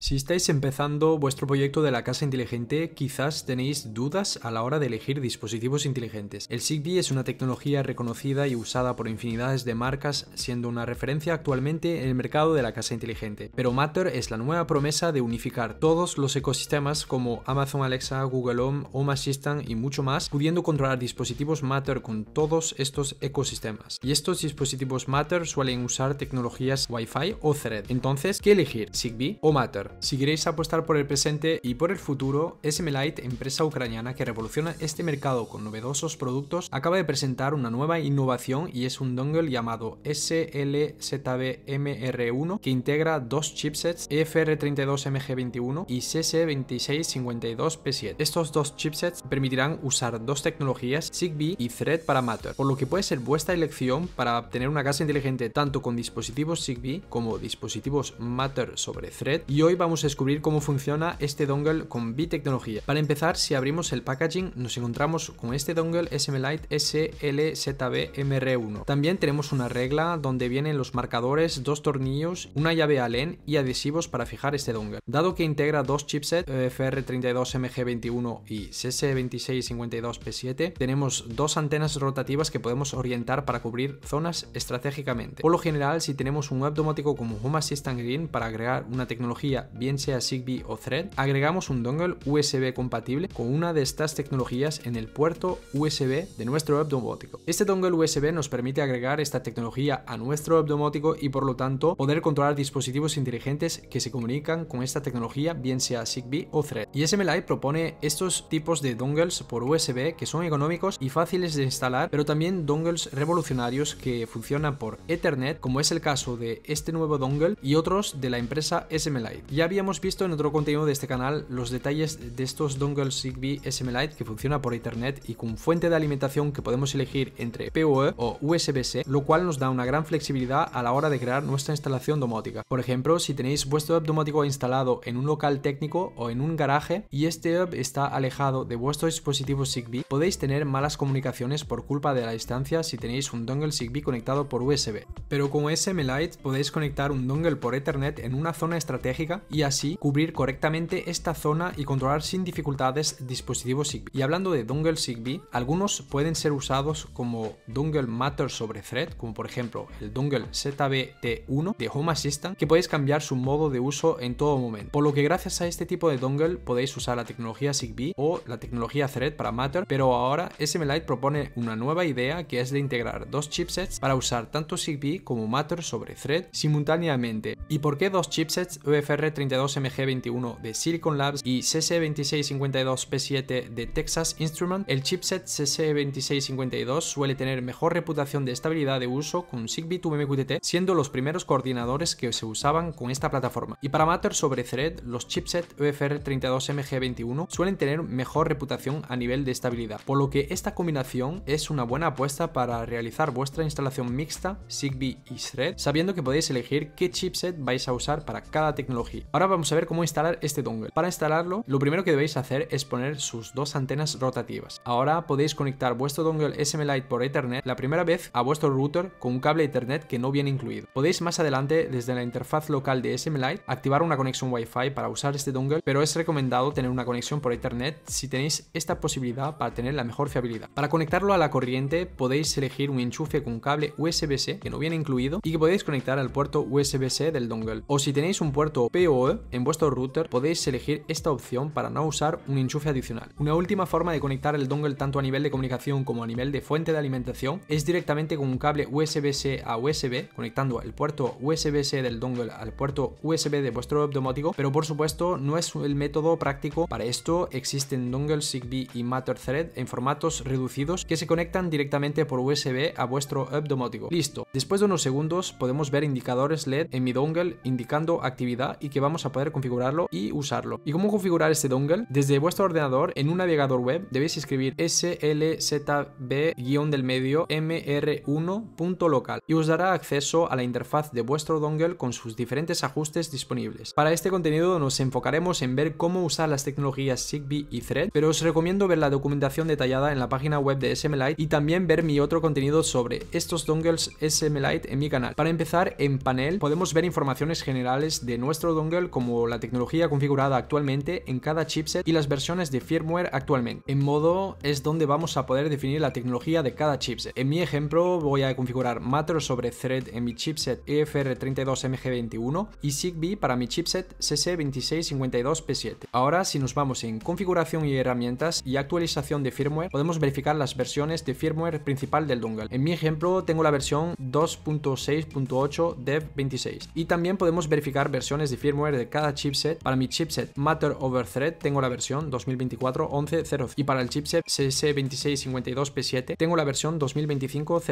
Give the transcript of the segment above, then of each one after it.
Si estáis empezando vuestro proyecto de la casa inteligente, quizás tenéis dudas a la hora de elegir dispositivos inteligentes. El Zigbee es una tecnología reconocida y usada por infinidades de marcas, siendo una referencia actualmente en el mercado de la casa inteligente. Pero Matter es la nueva promesa de unificar todos los ecosistemas como Amazon Alexa, Google Home, Home Assistant y mucho más, pudiendo controlar dispositivos Matter con todos estos ecosistemas. Y estos dispositivos Matter suelen usar tecnologías Wi-Fi o Thread. Entonces, ¿qué elegir? ¿Zigbee o Matter? Si queréis apostar por el presente y por el futuro, SMLite, empresa ucraniana que revoluciona este mercado con novedosos productos, acaba de presentar una nueva innovación y es un dongle llamado SLZBMR1 que integra dos chipsets fr 32 mg 21 y CC2652P7. Estos dos chipsets permitirán usar dos tecnologías Zigbee y Thread para Matter, por lo que puede ser vuestra elección para obtener una casa inteligente tanto con dispositivos Zigbee como dispositivos Matter sobre Thread y hoy vamos a descubrir cómo funciona este dongle con bi-tecnología. Para empezar, si abrimos el packaging, nos encontramos con este dongle SMLite SLZB-MR1. También tenemos una regla donde vienen los marcadores, dos tornillos, una llave Allen y adhesivos para fijar este dongle. Dado que integra dos chipsets, eh, FR32MG21 y CS2652P7, tenemos dos antenas rotativas que podemos orientar para cubrir zonas estratégicamente. Por lo general, si tenemos un web domótico como Home Assistant Green para agregar una tecnología bien sea Zigbee o Thread, agregamos un dongle USB compatible con una de estas tecnologías en el puerto USB de nuestro web domótico. Este dongle USB nos permite agregar esta tecnología a nuestro web domótico y por lo tanto poder controlar dispositivos inteligentes que se comunican con esta tecnología, bien sea Zigbee o Thread. Y SMLite propone estos tipos de dongles por USB que son económicos y fáciles de instalar, pero también dongles revolucionarios que funcionan por Ethernet, como es el caso de este nuevo dongle y otros de la empresa SMLite ya habíamos visto en otro contenido de este canal los detalles de estos dongles Zigbee SM-Lite que funciona por internet y con fuente de alimentación que podemos elegir entre PoE o e USB-C, lo cual nos da una gran flexibilidad a la hora de crear nuestra instalación domótica. Por ejemplo, si tenéis vuestro hub domótico instalado en un local técnico o en un garaje y este hub está alejado de vuestro dispositivo Zigbee, podéis tener malas comunicaciones por culpa de la distancia si tenéis un dongle Zigbee conectado por USB. Pero con SM-Lite podéis conectar un dongle por Ethernet en una zona estratégica y así cubrir correctamente esta zona y controlar sin dificultades dispositivos Zigbee. Y hablando de dongle Zigbee, algunos pueden ser usados como dongle matter sobre thread, como por ejemplo el dongle ZBT1 de Home Assistant, que podéis cambiar su modo de uso en todo momento. Por lo que gracias a este tipo de dongle podéis usar la tecnología Zigbee o la tecnología Thread para Matter, pero ahora SMLite propone una nueva idea que es de integrar dos chipsets para usar tanto Zigbee como Matter sobre Thread simultáneamente. ¿Y por qué dos chipsets UFR 32MG21 de Silicon Labs y CC2652P7 de Texas Instrument, el chipset CC2652 suele tener mejor reputación de estabilidad de uso con Zigbee 2 MQTT, siendo los primeros coordinadores que se usaban con esta plataforma. Y para matter sobre Thread, los chipset efr 32 mg 21 suelen tener mejor reputación a nivel de estabilidad, por lo que esta combinación es una buena apuesta para realizar vuestra instalación mixta Zigbee y Thread, sabiendo que podéis elegir qué chipset vais a usar para cada tecnología. Ahora vamos a ver cómo instalar este dongle. Para instalarlo, lo primero que debéis hacer es poner sus dos antenas rotativas. Ahora podéis conectar vuestro dongle SMLite por Ethernet la primera vez a vuestro router con un cable Ethernet que no viene incluido. Podéis más adelante, desde la interfaz local de SMLite, activar una conexión Wi-Fi para usar este dongle, pero es recomendado tener una conexión por Ethernet si tenéis esta posibilidad para tener la mejor fiabilidad. Para conectarlo a la corriente, podéis elegir un enchufe con cable USB-C que no viene incluido y que podéis conectar al puerto USB-C del dongle. O si tenéis un puerto PO en vuestro router podéis elegir esta opción para no usar un enchufe adicional. Una última forma de conectar el dongle tanto a nivel de comunicación como a nivel de fuente de alimentación es directamente con un cable USB-C a USB, conectando el puerto USB-C del dongle al puerto USB de vuestro web domótico, pero por supuesto no es el método práctico para esto. Existen dongles Zigbee y Matter Thread en formatos reducidos que se conectan directamente por USB a vuestro web domótico. Listo. Después de unos segundos podemos ver indicadores LED en mi dongle indicando actividad y que vamos a poder configurarlo y usarlo. ¿Y cómo configurar este dongle? Desde vuestro ordenador, en un navegador web, debéis escribir slzb-del medio mr1.local y os dará acceso a la interfaz de vuestro dongle con sus diferentes ajustes disponibles. Para este contenido nos enfocaremos en ver cómo usar las tecnologías Zigbee y Thread, pero os recomiendo ver la documentación detallada en la página web de SMLite y también ver mi otro contenido sobre estos dongles SMLite en mi canal. Para empezar, en panel podemos ver informaciones generales de nuestro dongle como la tecnología configurada actualmente en cada chipset y las versiones de firmware actualmente. En modo es donde vamos a poder definir la tecnología de cada chipset. En mi ejemplo voy a configurar Matter sobre Thread en mi chipset EFR32MG21 y Zigbee para mi chipset CC2652P7. Ahora si nos vamos en configuración y herramientas y actualización de firmware podemos verificar las versiones de firmware principal del dongle. En mi ejemplo tengo la versión 2.6.8 Dev 26 y también podemos verificar versiones de firmware de cada chipset. Para mi chipset Matter over Thread tengo la versión 2024 0 y para el chipset CS2652P7 tengo la versión 2025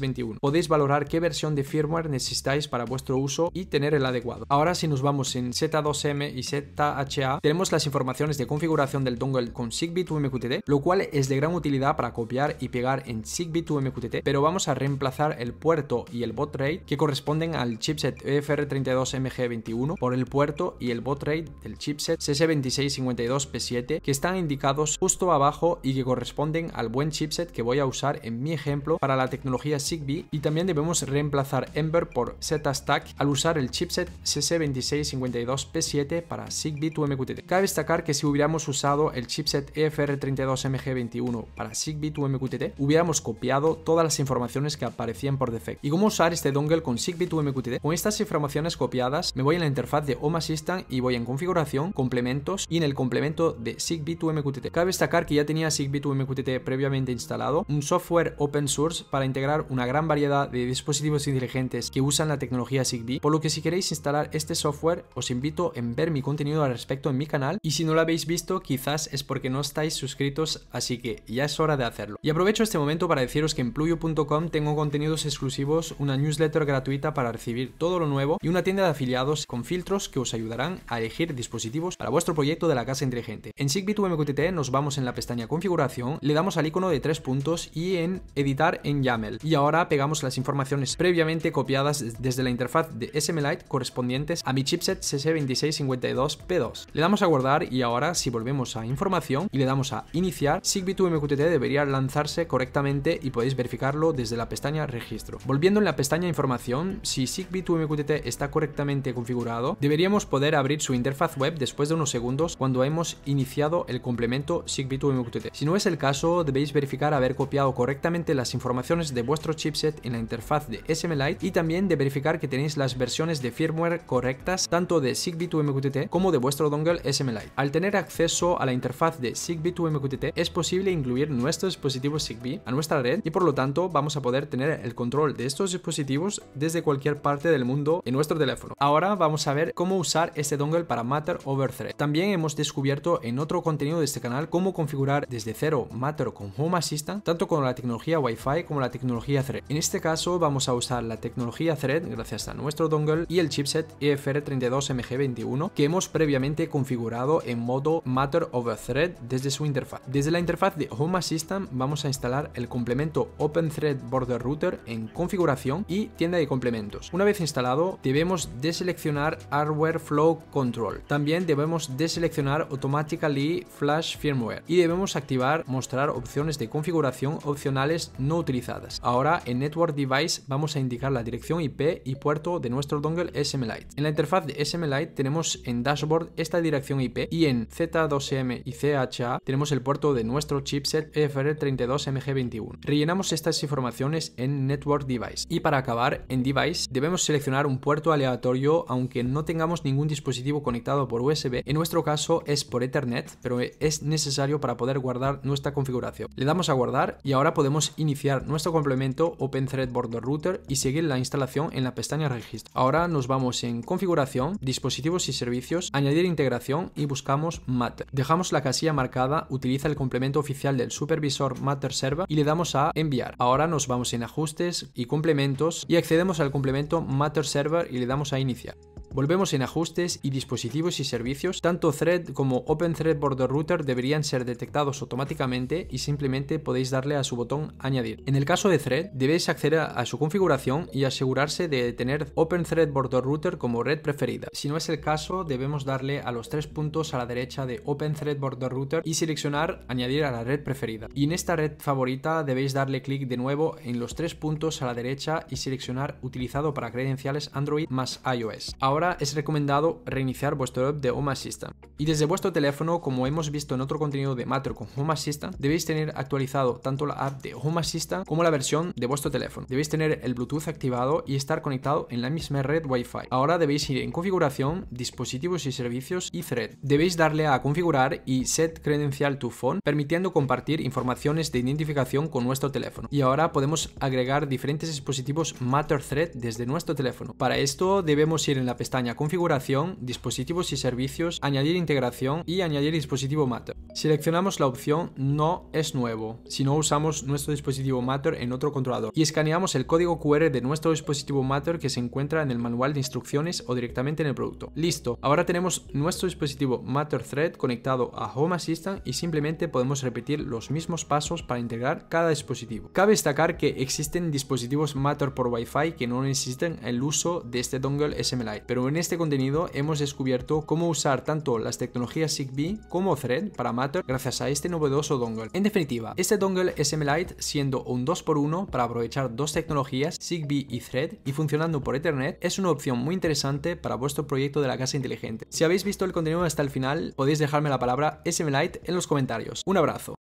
21 Podéis valorar qué versión de firmware necesitáis para vuestro uso y tener el adecuado. Ahora si nos vamos en Z2M y ZHA tenemos las informaciones de configuración del dongle con Zigbee 2 MQTT, lo cual es de gran utilidad para copiar y pegar en Zigbee 2 MQTT, pero vamos a reemplazar el puerto y el bot rate que corresponden al chipset EFR32MG21 por el puerto y el bot rate del chipset CS2652P7 que están indicados justo abajo y que corresponden al buen chipset que voy a usar en mi ejemplo para la tecnología Zigbee y también debemos reemplazar Ember por ZStack al usar el chipset cs 2652 p 7 para Zigbee to MQTT. Cabe destacar que si hubiéramos usado el chipset EFR32MG21 para Zigbee to MQTT hubiéramos copiado todas las informaciones que aparecían por defecto. ¿Y cómo usar este dongle con Zigbee to MQTT? Con estas informaciones copiadas me voy a la interfaz de Home Assistant y voy en configuración, complementos y en el complemento de Zigbee 2 MQTT. Cabe destacar que ya tenía Zigbee 2 MQTT previamente instalado, un software open source para integrar una gran variedad de dispositivos inteligentes que usan la tecnología Zigbee, por lo que si queréis instalar este software os invito en ver mi contenido al respecto en mi canal y si no lo habéis visto quizás es porque no estáis suscritos, así que ya es hora de hacerlo. Y aprovecho este momento para deciros que en pluyo.com tengo contenidos exclusivos, una newsletter gratuita para recibir todo lo nuevo y una tienda de afiliados con filtros que os ayudarán a elegir dispositivos para vuestro proyecto de la casa inteligente. En Zigbee MQTT nos vamos en la pestaña configuración, le damos al icono de tres puntos y en editar en YAML. Y ahora pegamos las informaciones previamente copiadas desde la interfaz de SMLite correspondientes a mi chipset CC2652P2. Le damos a guardar y ahora si volvemos a información y le damos a iniciar, Zigbee MQTT debería lanzarse correctamente y podéis verificarlo desde la pestaña registro. Volviendo en la pestaña información, si Zigbee MQTT está correctamente configurado, debería podemos poder abrir su interfaz web después de unos segundos cuando hemos iniciado el complemento zigbee 2 mqtt Si no es el caso, debéis verificar haber copiado correctamente las informaciones de vuestro chipset en la interfaz de SMLite y también de verificar que tenéis las versiones de firmware correctas tanto de zigbee 2 mqtt como de vuestro dongle SMLite. Al tener acceso a la interfaz de zigbee 2 mqtt es posible incluir nuestro dispositivo SIGBee a nuestra red y por lo tanto vamos a poder tener el control de estos dispositivos desde cualquier parte del mundo en nuestro teléfono. Ahora vamos a ver cómo usar este dongle para Matter over Thread. También hemos descubierto en otro contenido de este canal cómo configurar desde cero Matter con Home Assistant, tanto con la tecnología Wi-Fi como la tecnología Thread. En este caso vamos a usar la tecnología Thread gracias a nuestro dongle y el chipset EFR32MG21 que hemos previamente configurado en modo Matter over Thread desde su interfaz. Desde la interfaz de Home Assistant vamos a instalar el complemento OpenThread Border Router en configuración y tienda de complementos. Una vez instalado debemos deseleccionar Arrow Flow Control. También debemos deseleccionar automáticamente Flash Firmware y debemos activar Mostrar opciones de configuración opcionales no utilizadas. Ahora en Network Device vamos a indicar la dirección IP y puerto de nuestro dongle SMLite. En la interfaz de SMLite tenemos en Dashboard esta dirección IP y en Z2M y CHA tenemos el puerto de nuestro chipset efr 32 mg 21 Rellenamos estas informaciones en Network Device y para acabar en Device debemos seleccionar un puerto aleatorio aunque no tenga ningún dispositivo conectado por USB, en nuestro caso es por Ethernet, pero es necesario para poder guardar nuestra configuración. Le damos a guardar y ahora podemos iniciar nuestro complemento thread Border Router y seguir la instalación en la pestaña Registro. Ahora nos vamos en Configuración, Dispositivos y Servicios, Añadir integración y buscamos Matter. Dejamos la casilla marcada, utiliza el complemento oficial del supervisor Matter Server y le damos a Enviar. Ahora nos vamos en Ajustes y Complementos y accedemos al complemento Matter Server y le damos a Iniciar. Volvemos en ajustes y dispositivos y servicios. Tanto Thread como Open Thread Border Router deberían ser detectados automáticamente y simplemente podéis darle a su botón añadir. En el caso de Thread, debéis acceder a su configuración y asegurarse de tener Open Thread Border Router como red preferida. Si no es el caso, debemos darle a los tres puntos a la derecha de Open Thread Border Router y seleccionar añadir a la red preferida. Y en esta red favorita debéis darle clic de nuevo en los tres puntos a la derecha y seleccionar utilizado para credenciales Android más iOS. Ahora es recomendado reiniciar vuestro app de Home Assistant. Y desde vuestro teléfono, como hemos visto en otro contenido de Matter con Home Assistant, debéis tener actualizado tanto la app de Home Assistant como la versión de vuestro teléfono. Debéis tener el Bluetooth activado y estar conectado en la misma red Wi-Fi. Ahora debéis ir en configuración, dispositivos y servicios y thread. Debéis darle a configurar y set credencial to phone, permitiendo compartir informaciones de identificación con nuestro teléfono. Y ahora podemos agregar diferentes dispositivos Matter Thread desde nuestro teléfono. Para esto debemos ir en la pestaña Configuración, Dispositivos y Servicios, Añadir integración y Añadir dispositivo Matter. Seleccionamos la opción No es nuevo si no usamos nuestro dispositivo Matter en otro controlador y escaneamos el código QR de nuestro dispositivo Matter que se encuentra en el manual de instrucciones o directamente en el producto. Listo, ahora tenemos nuestro dispositivo Matter Thread conectado a Home Assistant y simplemente podemos repetir los mismos pasos para integrar cada dispositivo. Cabe destacar que existen dispositivos Matter por Wi-Fi que no necesitan el uso de este dongle SMLite, pero en este contenido hemos descubierto cómo usar tanto las tecnologías ZigBee como Thread para Matter gracias a este novedoso dongle. En definitiva, este dongle SMLite siendo un 2x1 para aprovechar dos tecnologías, ZigBee y Thread, y funcionando por Ethernet, es una opción muy interesante para vuestro proyecto de la casa inteligente. Si habéis visto el contenido hasta el final, podéis dejarme la palabra SMLite en los comentarios. Un abrazo.